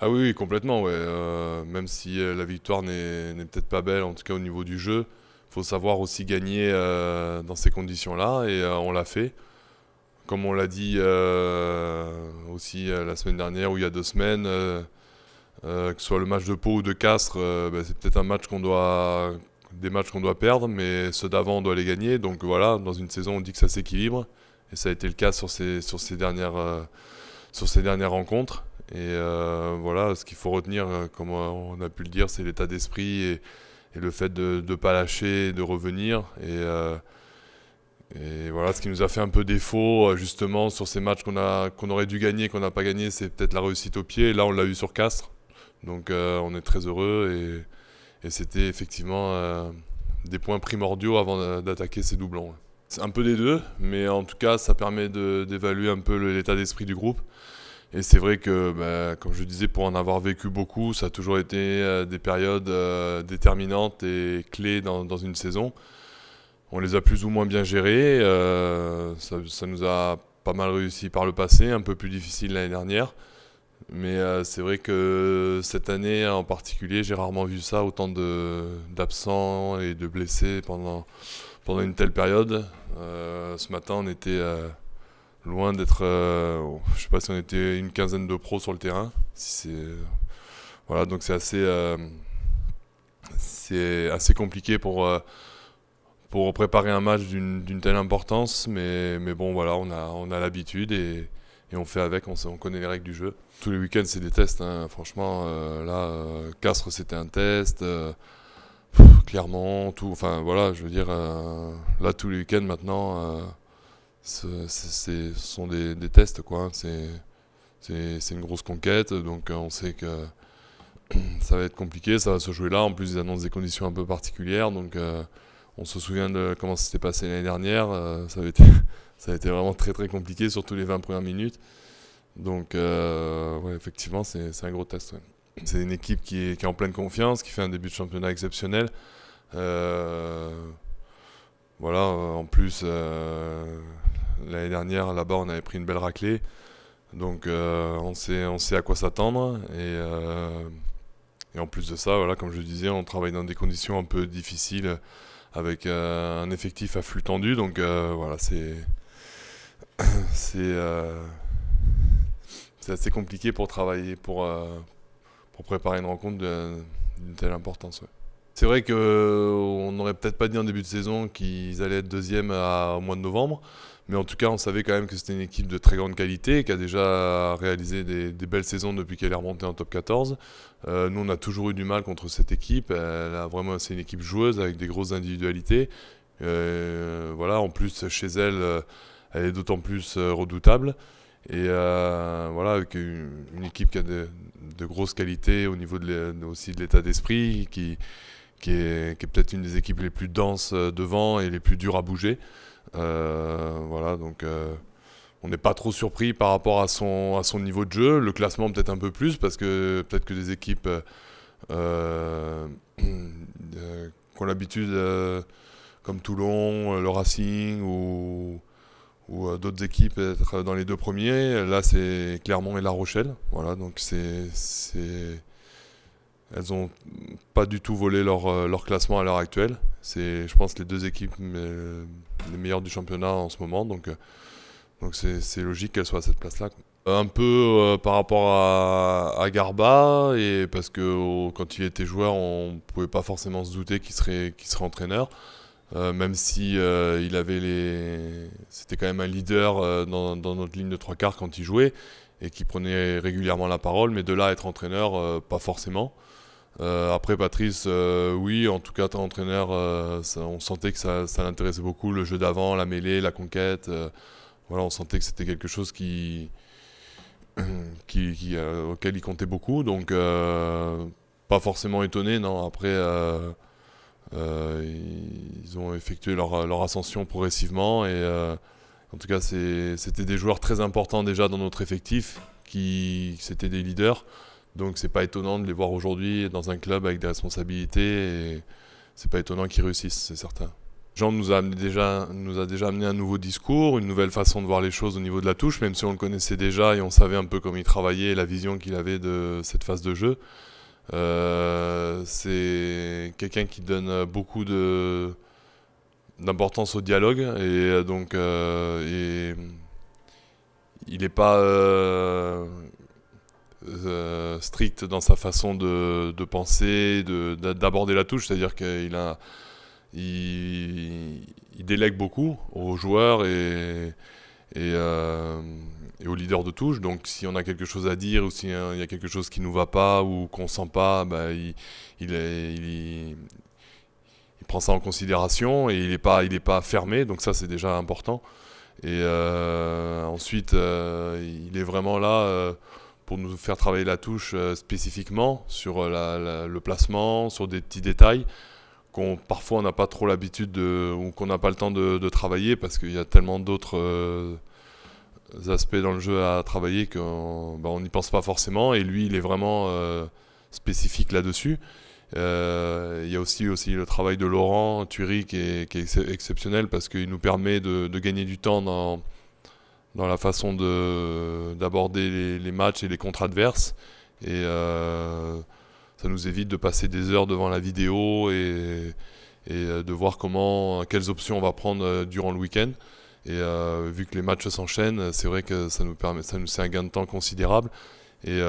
Ah oui, complètement, ouais. Euh, même si euh, la victoire n'est peut-être pas belle, en tout cas au niveau du jeu, il faut savoir aussi gagner euh, dans ces conditions-là, et on l'a fait. Comme on l'a dit aussi la semaine dernière ou il y a deux semaines, que ce soit le match de Pau ou de Castres, ben, c'est peut-être un match qu'on doit, des matchs qu'on doit perdre, mais ceux d'avant on doit les gagner. Donc voilà, dans une saison on dit que ça s'équilibre, et ça a été le cas sur ces, sur ces dernières, sur ces dernières rencontres. Et euh, voilà, ce qu'il faut retenir, euh, comme on a pu le dire, c'est l'état d'esprit et, le fait de ne pas lâcher, de revenir. Euh, et, voilà, ce qui nous a fait un peu défaut, justement, sur ces matchs qu'on aurait dû gagner, qu'on n'a pas gagné, c'est peut-être la réussite au pied. là, on l'a eu sur Castres. Donc on est très heureux et c'était effectivement des points primordiaux avant d'attaquer ces doublons. C'est un peu des deux, mais en tout cas, ça permet d'évaluer un peu l'état d'esprit du groupe. Et c'est vrai que, bah, comme je disais, pour en avoir vécu beaucoup, ça a toujours été euh, des périodes euh, déterminantes et clés dans, une saison. On les a plus ou moins bien gérées. Euh, ça, nous a pas mal réussi par le passé, un peu plus difficile l'année dernière. Mais c'est vrai que cette année en particulier, j'ai rarement vu ça, autant d'absents et de blessés pendant, pendant une telle période. ce matin, on était... Loin d'être, euh, je sais pas si on était une quinzaine de pros sur le terrain. Si c'est voilà, donc c'est assez, euh, c'est assez compliqué pour euh, pour préparer un match d'une telle importance. Mais mais bon voilà, on a on a l'habitude et, on fait avec, on, connaît les règles du jeu. Tous les week-ends, c'est des tests. Hein. Franchement, là, Castres, c'était un test. clairement, tout. Enfin, voilà, je veux dire, là, tous les week-ends maintenant, ce, sont des, tests, quoi. Hein. C'est une grosse conquête, donc euh, on sait que ça va être compliqué, ça va se jouer là. En plus, ils annoncent des conditions un peu particulières, donc euh, on se souvient de comment ça s'était passé l'année dernière. Euh, ça, été, ça a été vraiment très très compliqué, surtout les 20 premières minutes. Donc, effectivement, c'est un gros test. C'est une équipe qui est, qui est, en pleine confiance, qui fait un début de championnat exceptionnel. voilà, en plus, L'année dernière, là-bas, on avait pris une belle raclée. Donc euh, on, sait, on sait à quoi s'attendre. Euh, et, en plus de ça, voilà, comme je disais, on travaille dans des conditions un peu difficiles avec euh, un effectif à flux tendu. Donc voilà, c'est c'est assez compliqué pour travailler, pour, pour préparer une rencontre d'une telle importance. C'est vrai qu'on euh, n'aurait peut-être pas dit en début de saison qu'ils allaient être deuxième à, au mois de novembre, mais en tout cas, on savait quand même que c'était une équipe de très grande qualité, qui a déjà réalisé des, belles saisons depuis qu'elle est remontée en top 14. Euh, nous, on a toujours eu du mal contre cette équipe. Elle a vraiment, c'est une équipe joueuse avec des grosses individualités. Euh, voilà, en plus, chez elle, elle est d'autant plus redoutable. Et voilà, avec une, équipe qui a de, grosses qualités au niveau de aussi de l'état d'esprit, qui, qui est, peut-être une des équipes les plus denses euh, devant et les plus dures à bouger. Euh, voilà, donc euh, on n'est pas trop surpris par rapport à son, à son niveau de jeu. Le classement peut-être un peu plus, parce que peut-être que des équipes euh, qui l'habitude, comme Toulon, le Racing ou, ou d'autres équipes, être dans les deux premiers, là c'est Clermont et La Rochelle. Voilà, donc c'est elles n'ont pas du tout volé euh, leur, classement à l'heure actuelle. C'est, je pense, les deux équipes euh, les meilleures du championnat en ce moment. Donc, euh, c'est, logique qu'elles soient à cette place-là. Un peu par rapport à, Garba, et parce que quand il était joueur, on ne pouvait pas forcément se douter qu'il serait, qu'il serait entraîneur. même si il c'était quand même un leader dans, notre ligne de trois quarts quand il jouait et qui prenait régulièrement la parole, mais de là à être entraîneur, pas forcément. Euh, après Patrice, euh, oui, en tout cas, tant entraîneur, euh, on sentait que ça, ça l'intéressait beaucoup, le jeu d'avant, la mêlée, la conquête. voilà, on sentait que c'était quelque chose qui, auquel il comptait beaucoup. Donc, pas forcément étonné, non. Après, ils ont effectué leur, ascension progressivement et en tout cas, c'était des joueurs très importants déjà dans notre effectif, qui c'était des leaders. Donc c'est pas étonnant de les voir aujourd'hui dans un club avec des responsabilités et c'est pas étonnant qu'ils réussissent, c'est certain. Jean nous a, déjà, nous a déjà amené un nouveau discours, une nouvelle façon de voir les choses au niveau de la touche, même si on le connaissait déjà et on savait un peu comment il travaillait la vision qu'il avait de cette phase de jeu. Euh, c'est quelqu'un qui donne beaucoup d'importance au dialogue et euh, donc euh, il n'est pas euh, strict dans sa façon de, de penser, d'aborder la touche, c'est-à-dire qu'il délègue beaucoup aux joueurs et, euh, et, aux leaders de touche. Donc si on a quelque chose à dire ou s'il euh, y a quelque chose qui nous va pas ou qu'on sent pas, bah, il, prend ça en considération et il n'est pas, fermé. Donc ça c'est déjà important. Et ensuite, il est vraiment là pour nous faire travailler la touche euh, spécifiquement sur euh, le placement, sur des petits détails qu'on parfois on n'a pas trop l'habitude de, ou qu'on n'a pas le temps de, travailler parce qu'il y a tellement d'autres euh, aspects dans le jeu à travailler qu'on bah, n'y pense pas forcément et lui il est vraiment spécifique là-dessus. Il y a aussi, aussi le travail de Laurent Thury qui est, exceptionnel parce qu'il nous permet de, de, gagner du temps dans, dans la façon d'aborder les, matchs et les contre adverses. Et euh, ça nous évite de passer des heures devant la vidéo et, euh, de voir comment, quelles options on va prendre euh, durant le week-end. Et vu que les matchs s'enchaînent, c'est vrai que ça nous permet, ça nous c'est un gain de temps considérable. Et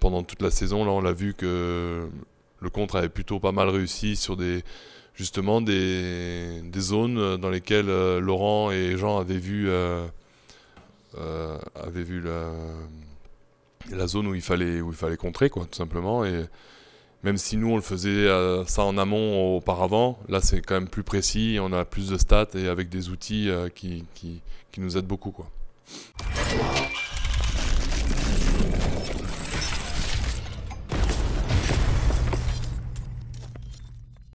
pendant toute la saison, là, on l'a vu que le contre avait plutôt pas mal réussi sur des justement des, zones dans lesquelles Laurent et Jean avaient vu euh, avait vu la, la zone où il fallait où il fallait contrer quoi tout simplement et même si nous on le faisait euh, ça en amont auparavant là c'est quand même plus précis on a plus de stats et avec des outils euh, qui, qui, qui nous aident beaucoup quoi